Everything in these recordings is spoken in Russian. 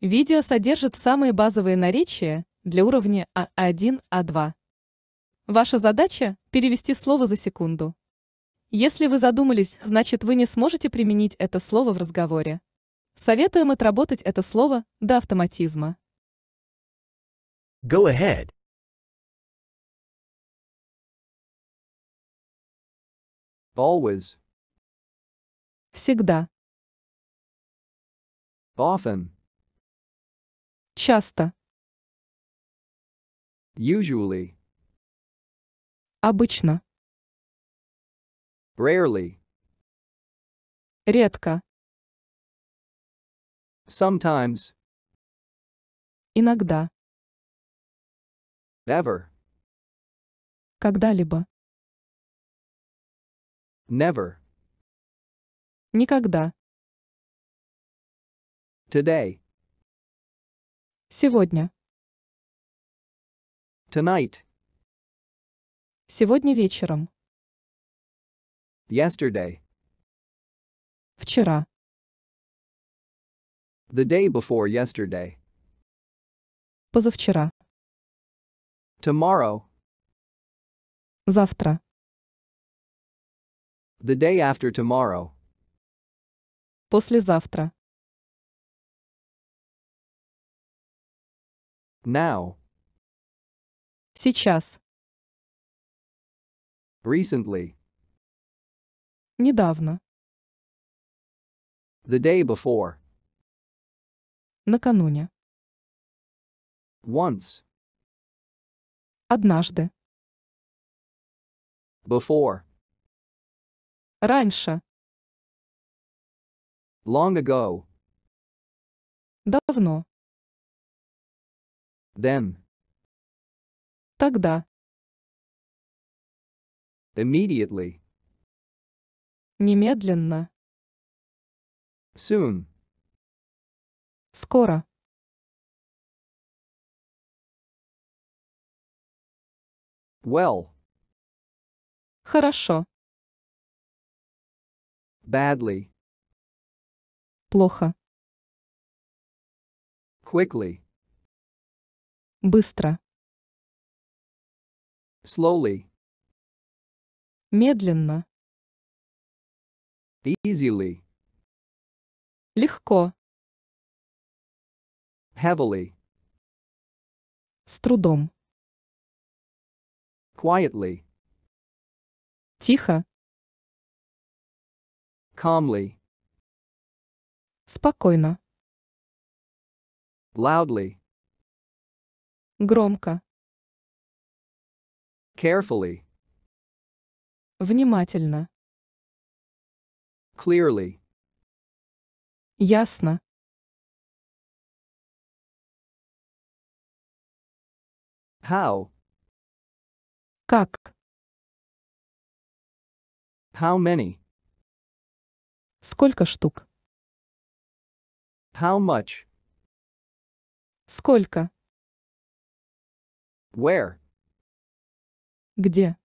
Видео содержит самые базовые наречия для уровня А1, А2. Ваша задача – перевести слово за секунду. Если вы задумались, значит вы не сможете применить это слово в разговоре. Советуем отработать это слово до автоматизма. Go ahead. Always. Всегда. Often. Часто. Usually. Обычно. Rarely. Редко. Sometimes. Иногда. Ever. Когда-либо. Never. Никогда. Today. Сегодня. Tonight. Сегодня вечером. Yesterday. Вчера. The day before yesterday. Позавчера. Tomorrow. Завтра. The day after tomorrow. Послезавтра. Now. Сейчас. Recently. Недавно. The day before. Накануне. Once. Однажды. Before. Раньше. Long ago. Давно. Then. Тогда. Immediately. Немедленно. Soon. Скоро. Well. Хорошо. Badly. Плохо. Quickly. Быстро. Slowly. Медленно. Easily. Легко. Heavily. С трудом. Quietly. Тихо. Calmly. Спокойно. Loudly. Громко. Carefully. Внимательно. Clearly. Ясно. How? Как? How many? Сколько штук? How much? Сколько? Where? Где?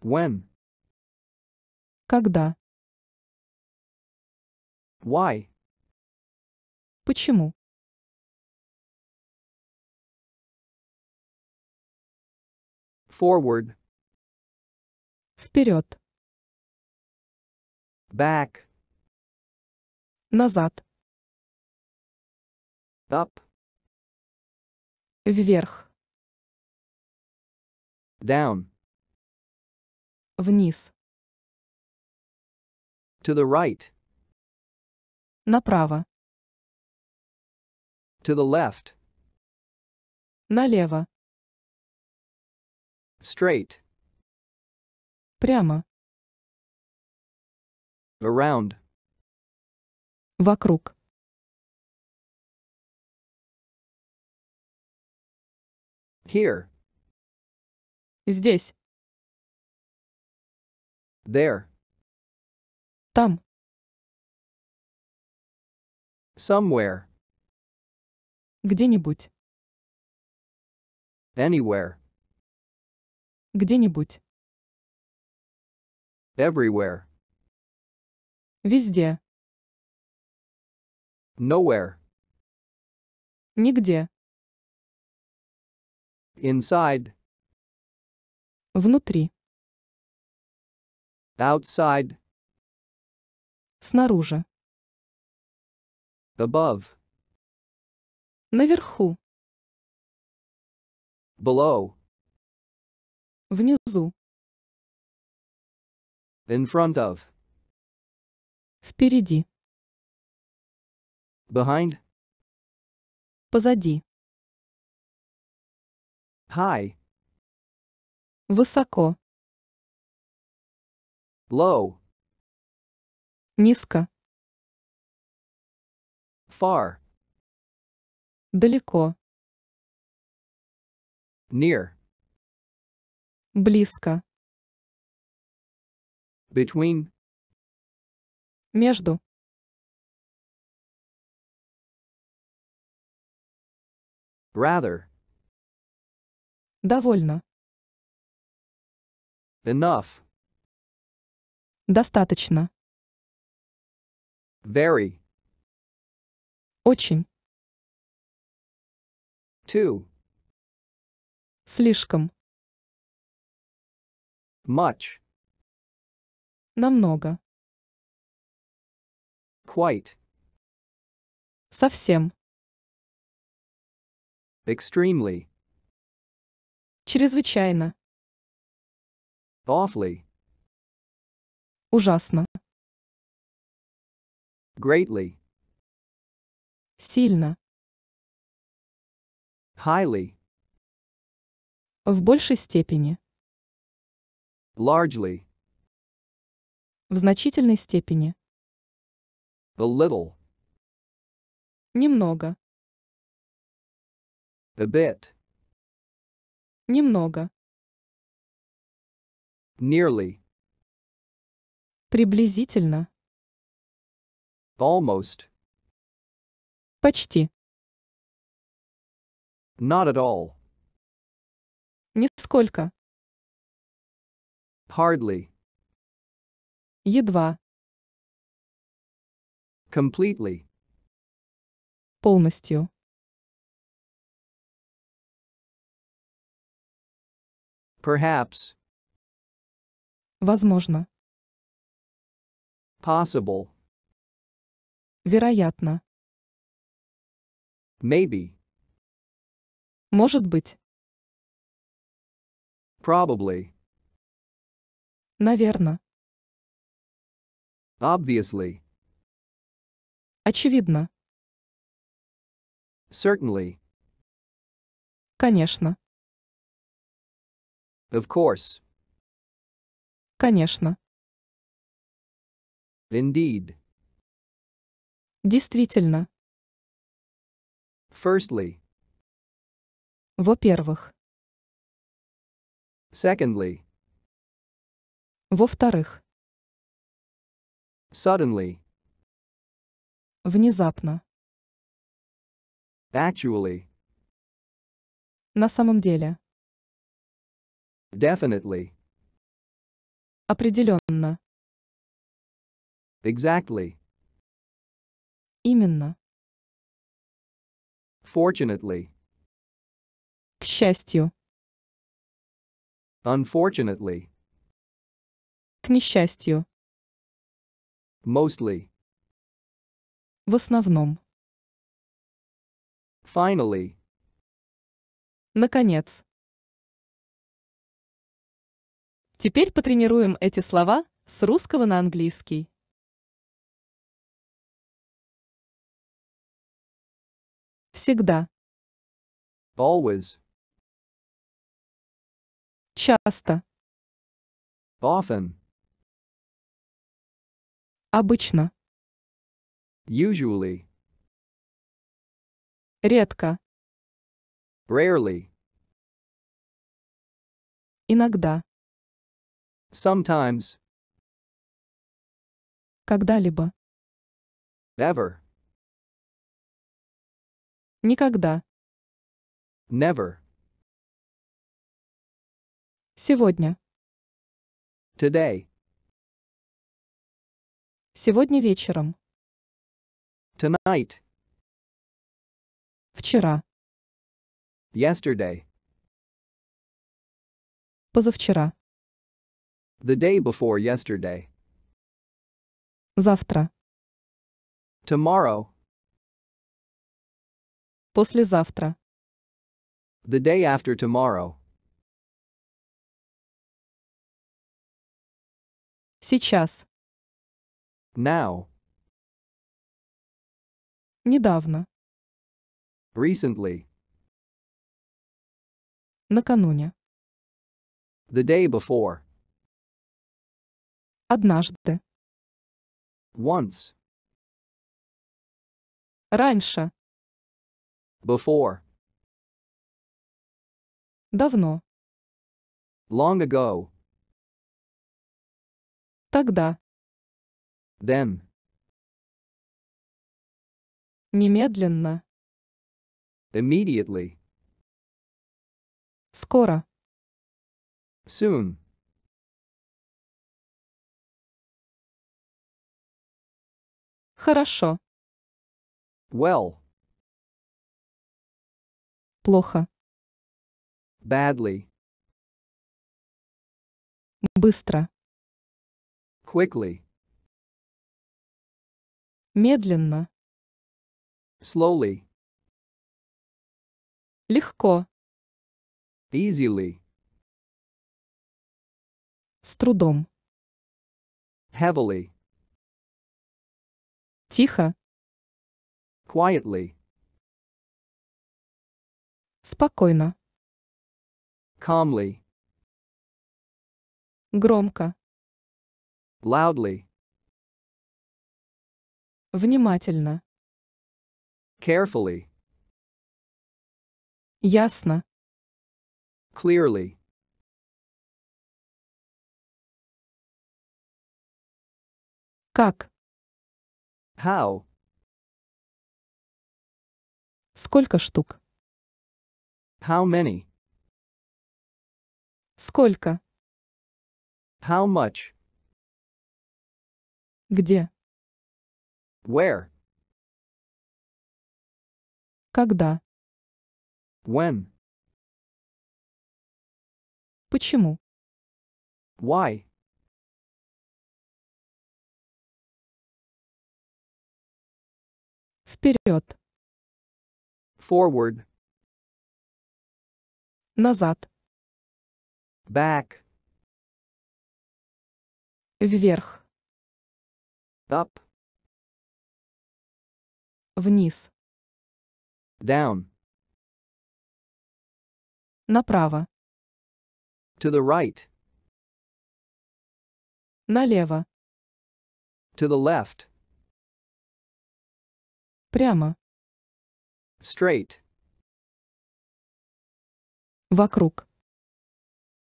When? Когда? Why? Почему? Forward. Вперед. Back. Назад. Up. Вверх. Down. Вниз. To the right. Направо. To the left. Налево. Straight. Прямо. Around. Вокруг. Here. Здесь. There. Там. Somewhere. Где-нибудь. Anywhere. Где-нибудь. Everywhere. Везде. Nowhere. Нигде. Inside. Внутри. Outside. Снаружи. Above. Наверху. Below. Внизу. In front of. Впереди. Behind. Позади. High. Высоко. Low. Низко. Far. Далеко. Near. Близко. Between. Между. Rather. Довольно. Enough. Достаточно. Very. Очень. Too. Слишком. Much. Намного. Quite. Совсем. Extremely. Чрезвычайно. Awfully. Ужасно. Greatly. Сильно. Highly. В большей степени. Largely. В значительной степени. A little. Немного. A bit. Немного. Nearly. Приблизительно. Almost. Почти. Not at all. Нисколько. Hardly. Едва. Completely. Полностью. Perhaps. Возможно. Possible. Вероятно. Maybe. Может быть. Probably. Наверно. Obviously. Очевидно. Certainly. Конечно. Of course. Конечно. Indeed. Действительно. Firstly. Во-первых. Secondly. Во-вторых. Suddenly. Внезапно. Actually. На самом деле. Definitely. Определенно. Exactly. Именно. Fortunately. К счастью. Unfortunately. К несчастью. Mostly. В основном. Finally. Наконец. Теперь потренируем эти слова с русского на английский. Всегда. Always. Часто. Often. Обычно. Usually. Редко. Rarely. Иногда. Sometimes. Когда-либо. Ever. Никогда. Never. Сегодня. Today. Сегодня вечером. Tonight. Вчера. Yesterday. Позавчера. The day before yesterday. Завтра. Tomorrow. Послезавтра. The day after tomorrow. Сейчас. Now. Недавно. Recently. Накануне. The day before. Однажды. Once. Раньше. Before. Давно. Long ago. Тогда. Then. Немедленно. Immediately. Скоро. Soon. Хорошо. Well. Плохо. Badly. Быстро. Quickly. Медленно. Slowly. Легко. Easily. С трудом. Heavily. Тихо. Quietly. Спокойно. Calmly. Громко. Loudly. Внимательно. Carefully. Ясно. Clearly. Как? How? Сколько штук? How many? Сколько? How much? Где? Where? Когда? When? Почему? Why? Вперед. Forward. Назад. Back. Вверх. Up. Вниз. Down. Направо. To the right. Налево. To the left. Прямо. Straight. Вокруг.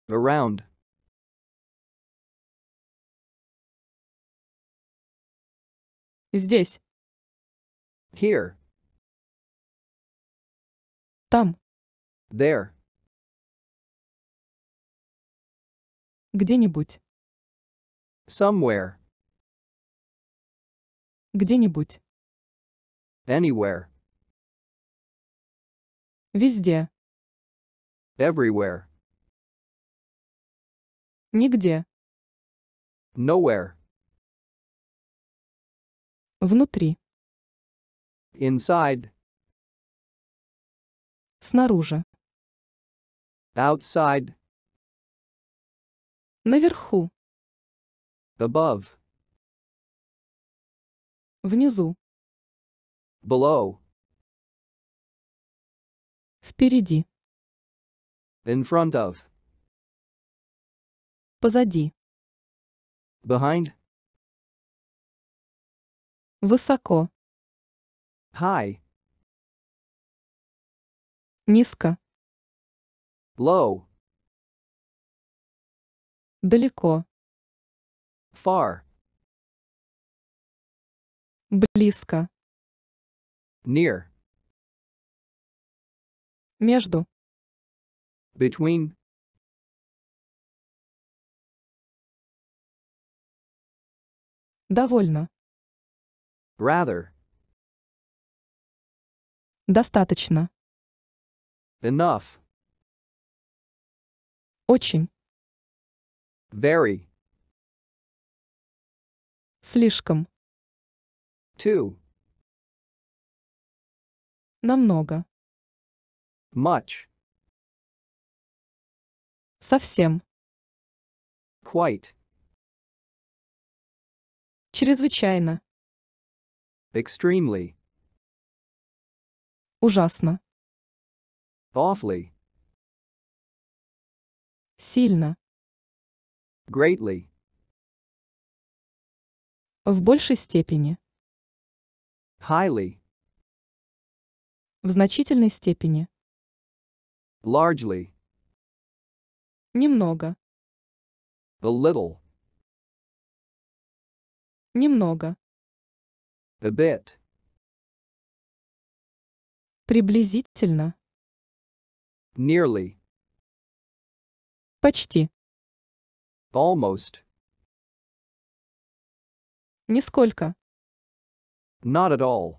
Around. Здесь. Here. Там. There. Где-нибудь. Somewhere. Где-нибудь. Anywhere. Везде. Everywhere. Нигде. Nowhere. Внутри. Inside. Снаружи. Outside. Наверху. Above. Внизу. Below. Впереди. In front of. Позади. Behind. Высоко. High. Низко. Low. Далеко. Far. Близко. Near. Между. Between. Довольно. Rather. Достаточно. Enough. Очень. Very. Слишком. Too. Намного. Much. Совсем. Quite. Чрезвычайно. Extremely. Ужасно. Awfully. Сильно. Greatly. В большей степени. Highly. В значительной степени. Largely. Немного. A little. Немного. A bit. Приблизительно. Nearly. Почти. Almost. Нисколько. Not at all.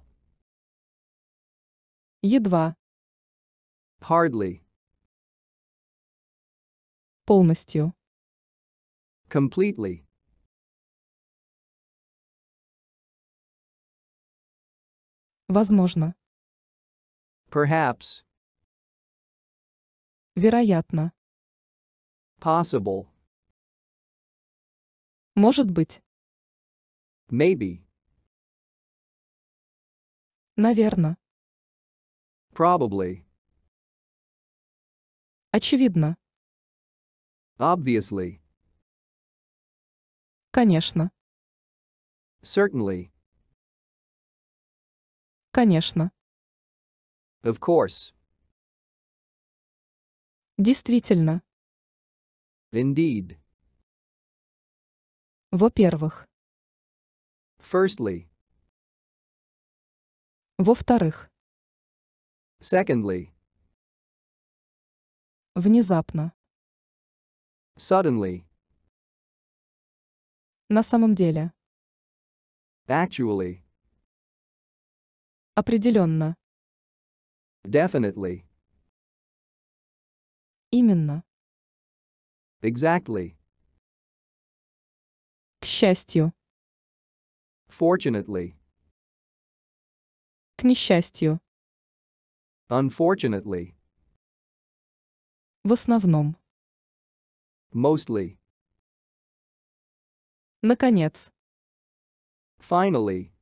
Едва. Hardly. Полностью. Completely. Возможно. Perhaps. Вероятно. Possible. Может быть. Maybe. Наверно. Probably. Очевидно. Obviously. Конечно. Certainly. Конечно. Of course. Действительно. Indeed. Во-первых. Firstly. Во-вторых. Secondly. Внезапно. Suddenly. На самом деле. Actually. Определенно. Definitely. Именно. Exactly. К счастью. Fortunately. К несчастью. Unfortunately. В основном. Mostly. Наконец. Finally.